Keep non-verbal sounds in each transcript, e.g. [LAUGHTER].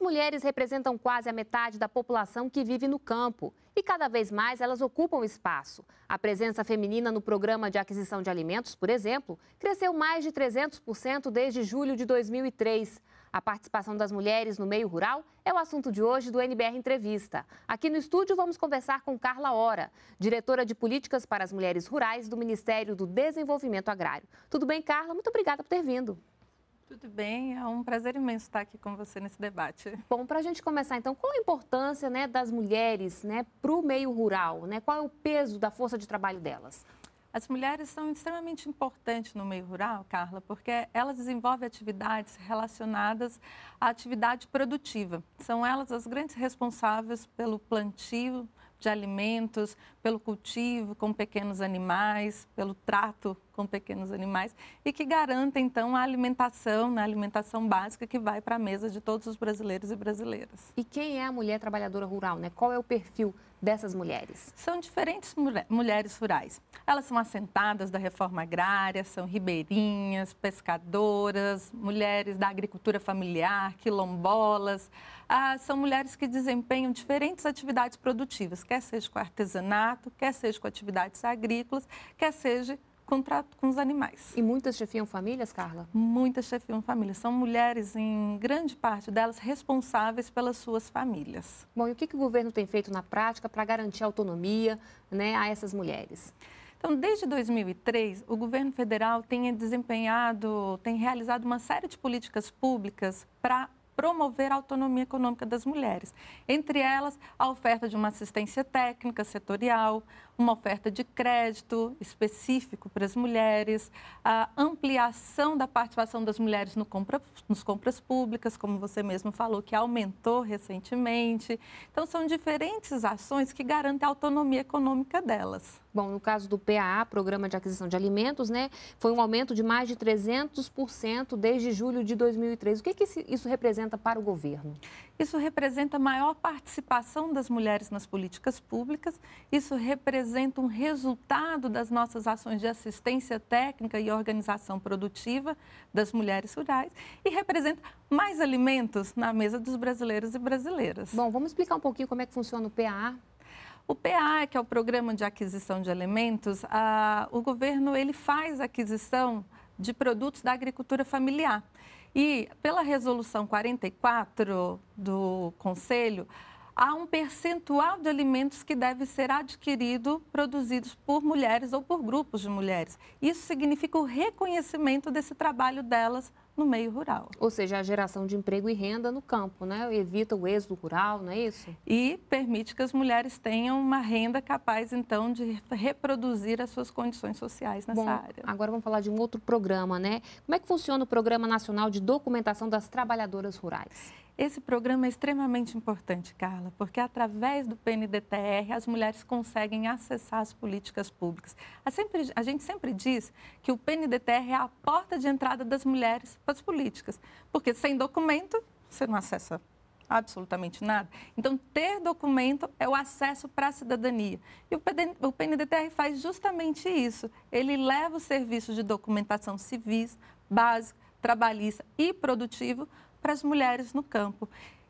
As mulheres representam quase a metade da população que vive no campo e cada vez mais elas ocupam espaço. A presença feminina no programa de aquisição de alimentos, por exemplo, cresceu mais de 300% desde julho de 2003. A participação das mulheres no meio rural é o assunto de hoje do NBR Entrevista. Aqui no estúdio vamos conversar com Carla Hora, diretora de Políticas para as Mulheres Rurais do Ministério do Desenvolvimento Agrário. Tudo bem, Carla? Muito obrigada por ter vindo. Tudo bem, é um prazer imenso estar aqui com você nesse debate. Bom, para a gente começar então, qual a importância né, das mulheres né, para o meio rural? Né? Qual é o peso da força de trabalho delas? As mulheres são extremamente importantes no meio rural, Carla, porque elas desenvolvem atividades relacionadas à atividade produtiva. São elas as grandes responsáveis pelo plantio de alimentos, pelo cultivo com pequenos animais, pelo trato com pequenos animais e que garanta então a alimentação, na né, alimentação básica que vai para a mesa de todos os brasileiros e brasileiras. E quem é a mulher trabalhadora rural, né? Qual é o perfil dessas mulheres? São diferentes mulher, mulheres rurais. Elas são assentadas da reforma agrária, são ribeirinhas, pescadoras, mulheres da agricultura familiar, quilombolas. Ah, são mulheres que desempenham diferentes atividades produtivas, quer seja com artesanato, quer seja com atividades agrícolas, quer seja com, com os animais. E muitas chefiam famílias, Carla? Muitas chefiam famílias. São mulheres, em grande parte delas, responsáveis pelas suas famílias. Bom, e o que, que o governo tem feito na prática para garantir autonomia né, a essas mulheres? Então, desde 2003, o governo federal tem desempenhado, tem realizado uma série de políticas públicas para promover a autonomia econômica das mulheres. Entre elas, a oferta de uma assistência técnica setorial, uma oferta de crédito específico para as mulheres, a ampliação da participação das mulheres no compra, nos compras públicas, como você mesmo falou, que aumentou recentemente. Então, são diferentes ações que garantem a autonomia econômica delas. Bom, no caso do PAA, Programa de Aquisição de Alimentos, né, foi um aumento de mais de 300% desde julho de 2013. O que, que isso representa para o governo? Isso representa maior participação das mulheres nas políticas públicas, isso representa um resultado das nossas ações de assistência técnica e organização produtiva das mulheres rurais e representa mais alimentos na mesa dos brasileiros e brasileiras. Bom, vamos explicar um pouquinho como é que funciona o PAA o PA, que é o Programa de Aquisição de Alimentos, a, o governo ele faz aquisição de produtos da agricultura familiar. E pela resolução 44 do Conselho, há um percentual de alimentos que deve ser adquirido, produzidos por mulheres ou por grupos de mulheres. Isso significa o reconhecimento desse trabalho delas no meio rural. Ou seja, a geração de emprego e renda no campo, né? Evita o êxodo rural, não é isso? E permite que as mulheres tenham uma renda capaz, então, de reproduzir as suas condições sociais nessa Bom, área. Agora vamos falar de um outro programa, né? Como é que funciona o Programa Nacional de Documentação das Trabalhadoras Rurais? Esse programa é extremamente importante, Carla, porque através do PNDTR as mulheres conseguem acessar as políticas públicas. A, sempre, a gente sempre diz que o PNDTR é a porta de entrada das mulheres para as políticas, porque sem documento você não acessa absolutamente nada. Então, ter documento é o acesso para a cidadania. E o PNDTR faz justamente isso. Ele leva o serviço de documentação civis, básico, trabalhista e produtivo para as mulheres no campo.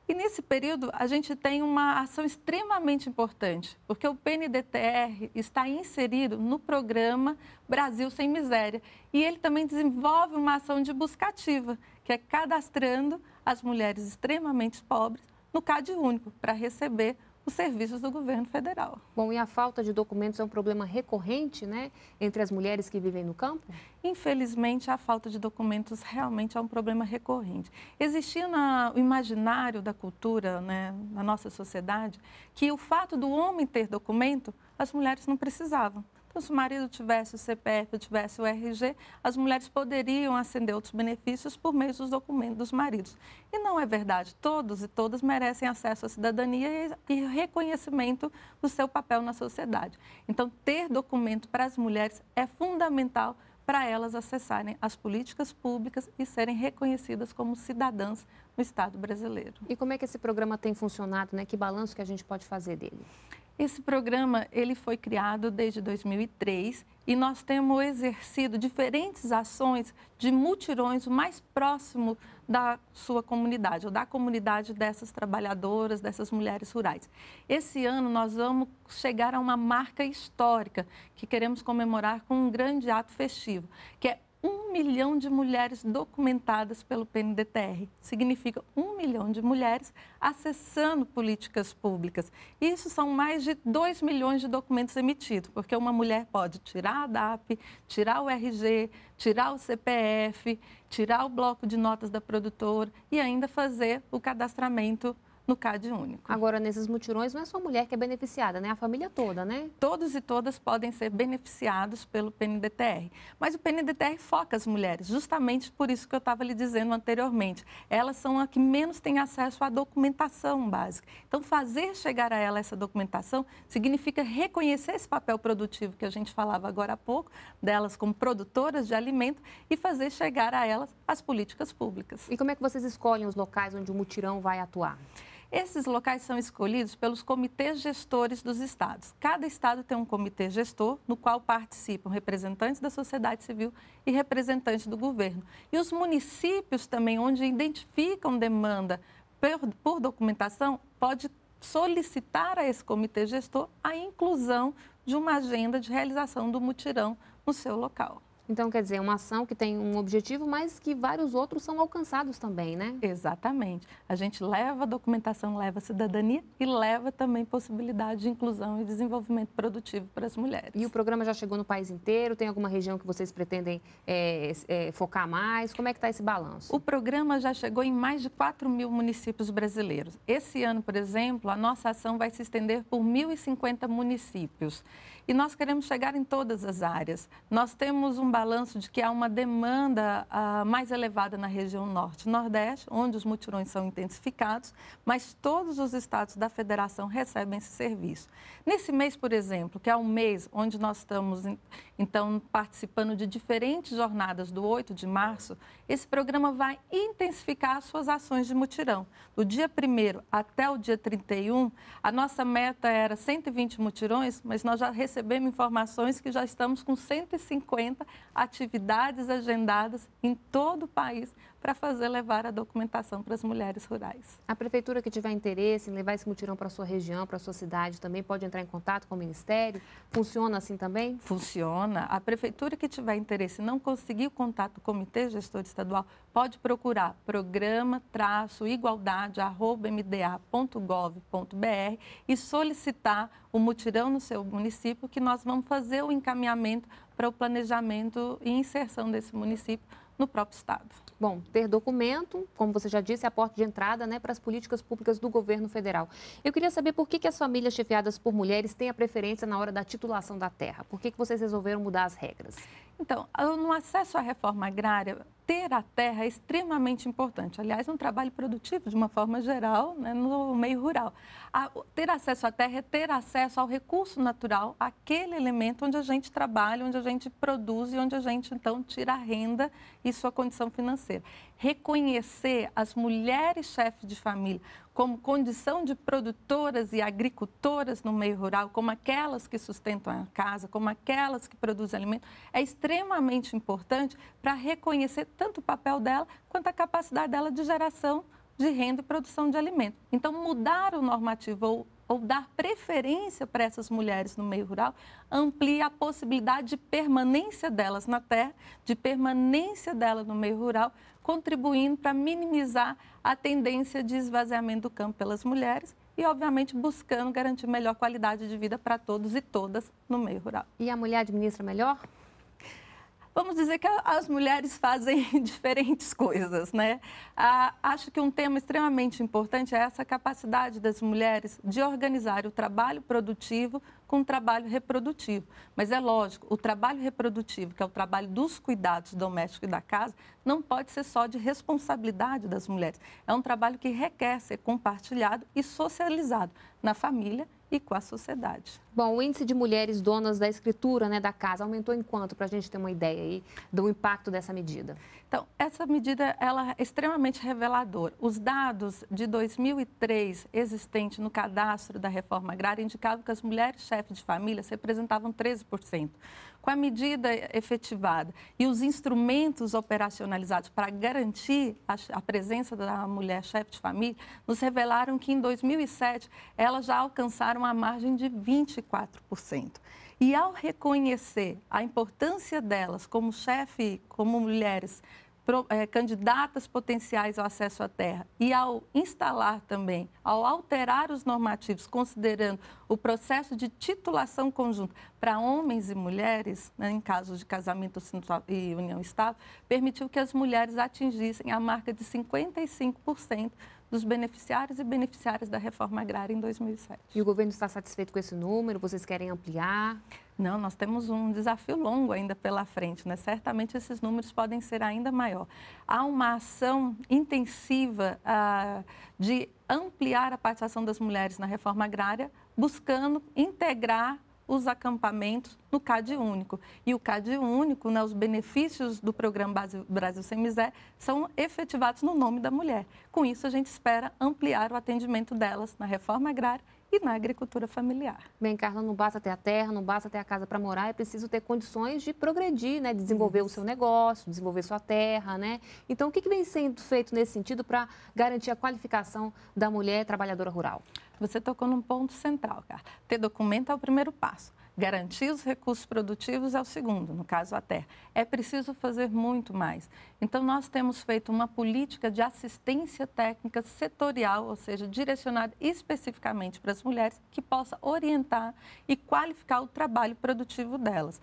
E nesse período, a gente tem uma ação extremamente importante, porque o PNDTR está inserido no programa Brasil Sem Miséria. E ele também desenvolve uma ação de buscativa, que é cadastrando as mulheres extremamente pobres no CAD único, para receber os serviços do governo federal. Bom, e a falta de documentos é um problema recorrente, né, entre as mulheres que vivem no campo? Infelizmente, a falta de documentos realmente é um problema recorrente. Existia no imaginário da cultura, né, na nossa sociedade, que o fato do homem ter documento, as mulheres não precisavam. Então, se o marido tivesse o CPF, tivesse o RG, as mulheres poderiam acender outros benefícios por meio dos documentos dos maridos. E não é verdade. Todos e todas merecem acesso à cidadania e reconhecimento do seu papel na sociedade. Então, ter documento para as mulheres é fundamental para elas acessarem as políticas públicas e serem reconhecidas como cidadãs no Estado brasileiro. E como é que esse programa tem funcionado, né? Que balanço que a gente pode fazer dele? Esse programa ele foi criado desde 2003 e nós temos exercido diferentes ações de mutirões mais próximo da sua comunidade ou da comunidade dessas trabalhadoras, dessas mulheres rurais. Esse ano nós vamos chegar a uma marca histórica que queremos comemorar com um grande ato festivo, que é um milhão de mulheres documentadas pelo PNDTR. Significa um milhão de mulheres acessando políticas públicas. Isso são mais de 2 milhões de documentos emitidos, porque uma mulher pode tirar a DAP, tirar o RG, tirar o CPF, tirar o bloco de notas da produtora e ainda fazer o cadastramento no CAD único. Agora, nesses mutirões, não é só a mulher que é beneficiada, né? A família toda, né? Todos e todas podem ser beneficiados pelo PNDTR. Mas o PNDTR foca as mulheres, justamente por isso que eu estava lhe dizendo anteriormente. Elas são as que menos têm acesso à documentação básica. Então, fazer chegar a ela essa documentação significa reconhecer esse papel produtivo que a gente falava agora há pouco, delas como produtoras de alimento, e fazer chegar a elas as políticas públicas. E como é que vocês escolhem os locais onde o mutirão vai atuar? Esses locais são escolhidos pelos comitês gestores dos estados. Cada estado tem um comitê gestor no qual participam representantes da sociedade civil e representantes do governo. E os municípios também, onde identificam demanda por, por documentação, pode solicitar a esse comitê gestor a inclusão de uma agenda de realização do mutirão no seu local. Então, quer dizer, uma ação que tem um objetivo, mas que vários outros são alcançados também, né? Exatamente. A gente leva a documentação, leva a cidadania e leva também possibilidade de inclusão e desenvolvimento produtivo para as mulheres. E o programa já chegou no país inteiro? Tem alguma região que vocês pretendem é, é, focar mais? Como é que está esse balanço? O programa já chegou em mais de 4 mil municípios brasileiros. Esse ano, por exemplo, a nossa ação vai se estender por 1.050 municípios. E nós queremos chegar em todas as áreas. Nós temos um balanço de que há uma demanda ah, mais elevada na região norte nordeste, onde os mutirões são intensificados, mas todos os estados da federação recebem esse serviço. Nesse mês, por exemplo, que é um mês onde nós estamos, então, participando de diferentes jornadas do 8 de março, esse programa vai intensificar as suas ações de mutirão. Do dia 1 até o dia 31, a nossa meta era 120 mutirões, mas nós já recebemos informações que já estamos com 150 atividades agendadas em todo o país para fazer levar a documentação para as mulheres rurais. A prefeitura que tiver interesse em levar esse mutirão para a sua região, para a sua cidade, também pode entrar em contato com o Ministério? Funciona assim também? Funciona. A prefeitura que tiver interesse e não conseguir o contato o Comitê Gestor Estadual, pode procurar programa-igualdade.mda.gov.br e solicitar o mutirão no seu município que nós vamos fazer o encaminhamento para o planejamento e inserção desse município no próprio Estado. Bom, ter documento, como você já disse, é a porta de entrada né, para as políticas públicas do governo federal. Eu queria saber por que, que as famílias chefiadas por mulheres têm a preferência na hora da titulação da terra. Por que, que vocês resolveram mudar as regras? Então, ah, no acesso à reforma agrária, ter a terra é extremamente importante. Aliás, um trabalho produtivo, de uma forma geral, né, no meio rural. A, ter acesso à terra é ter acesso ao recurso natural, aquele elemento onde a gente trabalha, onde a gente produz e onde a gente, então, tira a renda e sua condição financeira. Reconhecer as mulheres chefes de família como condição de produtoras e agricultoras no meio rural, como aquelas que sustentam a casa, como aquelas que produzem alimento, é extremamente extremamente importante para reconhecer tanto o papel dela quanto a capacidade dela de geração de renda e produção de alimento. Então, mudar o normativo ou, ou dar preferência para essas mulheres no meio rural amplia a possibilidade de permanência delas na terra, de permanência dela no meio rural, contribuindo para minimizar a tendência de esvaziamento do campo pelas mulheres e, obviamente, buscando garantir melhor qualidade de vida para todos e todas no meio rural. E a mulher administra melhor? Vamos dizer que as mulheres fazem [LAUGHS] diferentes coisas, né? Ah, acho que um tema extremamente importante é essa capacidade das mulheres de organizar o trabalho produtivo com o trabalho reprodutivo. Mas é lógico, o trabalho reprodutivo, que é o trabalho dos cuidados domésticos e da casa, não pode ser só de responsabilidade das mulheres. É um trabalho que requer ser compartilhado e socializado na família e com a sociedade. Bom, o índice de mulheres donas da escritura né, da casa aumentou em quanto, para a gente ter uma ideia aí do impacto dessa medida? Então, essa medida ela é extremamente reveladora. Os dados de 2003 existentes no cadastro da reforma agrária indicavam que as mulheres chefes de família representavam 13%. Com a medida efetivada e os instrumentos operacionalizados para garantir a, a presença da mulher chefe de família, nos revelaram que em 2007 elas já alcançaram uma margem de 24%. E ao reconhecer a importância delas como chefe, como mulheres é, candidatas potenciais ao acesso à terra e ao instalar também, ao alterar os normativos, considerando o processo de titulação conjunta para homens e mulheres, né, em casos de casamento e união estável, permitiu que as mulheres atingissem a marca de 55% dos beneficiários e beneficiárias da reforma agrária em 2007. E o governo está satisfeito com esse número? Vocês querem ampliar? Não, nós temos um desafio longo ainda pela frente, né? Certamente esses números podem ser ainda maior. Há uma ação intensiva ah, de ampliar a participação das mulheres na reforma agrária, buscando integrar os acampamentos no CAD único. E o CAD único, né, os benefícios do programa Brasil Sem Miséria são efetivados no nome da mulher. Com isso, a gente espera ampliar o atendimento delas na reforma agrária e na agricultura familiar. Bem, Carla, não basta ter a terra, não basta ter a casa para morar, é preciso ter condições de progredir, né? desenvolver o seu negócio, desenvolver sua terra, né? Então, o que, que vem sendo feito nesse sentido para garantir a qualificação da mulher trabalhadora rural? Você tocou num ponto central, cara. Ter documento é o primeiro passo. Garantir os recursos produtivos é o segundo, no caso a terra. É preciso fazer muito mais. Então, nós temos feito uma política de assistência técnica setorial, ou seja, direcionada especificamente para as mulheres, que possa orientar e qualificar o trabalho produtivo delas.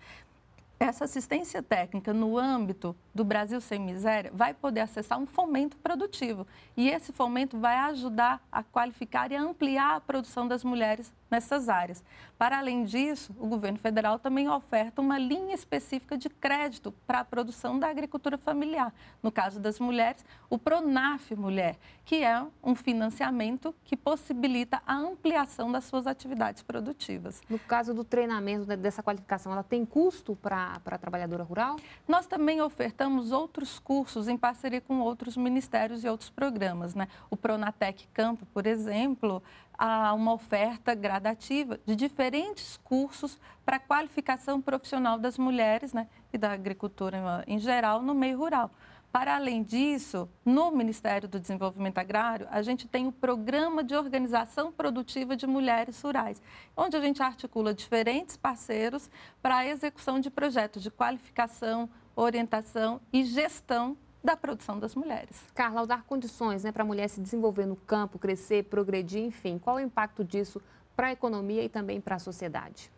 Essa assistência técnica no âmbito do Brasil Sem Miséria vai poder acessar um fomento produtivo. E esse fomento vai ajudar a qualificar e ampliar a produção das mulheres nessas áreas. Para além disso, o governo federal também oferta uma linha específica de crédito para a produção da agricultura familiar. No caso das mulheres, o Pronaf Mulher, que é um financiamento que possibilita a ampliação das suas atividades produtivas. No caso do treinamento dessa qualificação, ela tem custo para a trabalhadora rural? Nós também ofertamos outros cursos em parceria com outros ministérios e outros programas. Né? O Pronatec Campo, por exemplo, a uma oferta gradativa de diferentes cursos para qualificação profissional das mulheres né, e da agricultura em geral no meio rural. Para além disso, no Ministério do Desenvolvimento Agrário, a gente tem o Programa de Organização Produtiva de Mulheres Rurais, onde a gente articula diferentes parceiros para a execução de projetos de qualificação, orientação e gestão da produção das mulheres. Carla, ao dar condições né, para a mulher se desenvolver no campo, crescer, progredir, enfim, qual o impacto disso para a economia e também para a sociedade?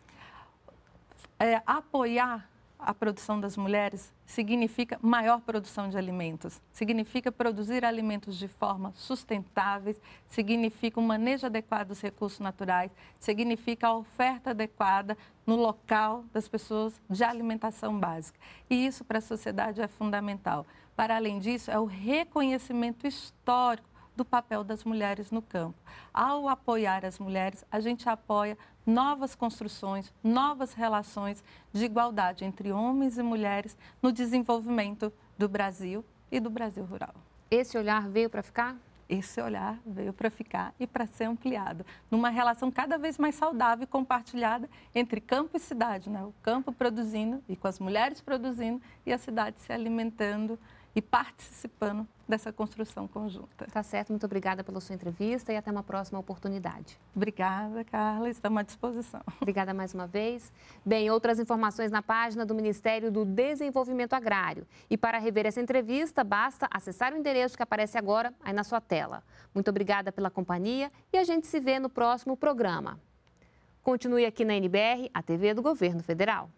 É, apoiar a produção das mulheres significa maior produção de alimentos, significa produzir alimentos de forma sustentável, significa um manejo adequado dos recursos naturais, significa a oferta adequada no local das pessoas de alimentação básica. E isso para a sociedade é fundamental. Para além disso, é o reconhecimento histórico do papel das mulheres no campo. Ao apoiar as mulheres, a gente apoia novas construções, novas relações de igualdade entre homens e mulheres no desenvolvimento do Brasil e do Brasil rural. Esse olhar veio para ficar? Esse olhar veio para ficar e para ser ampliado, numa relação cada vez mais saudável e compartilhada entre campo e cidade, né? o campo produzindo e com as mulheres produzindo e a cidade se alimentando e participando dessa construção conjunta. Tá certo, muito obrigada pela sua entrevista e até uma próxima oportunidade. Obrigada, Carla, estamos à disposição. [LAUGHS] Obrigada mais uma vez. Bem, outras informações na página do Ministério do Desenvolvimento Agrário. E para rever essa entrevista, basta acessar o endereço que aparece agora aí na sua tela. Muito obrigada pela companhia e a gente se vê no próximo programa. Continue aqui na NBR, a TV do Governo Federal.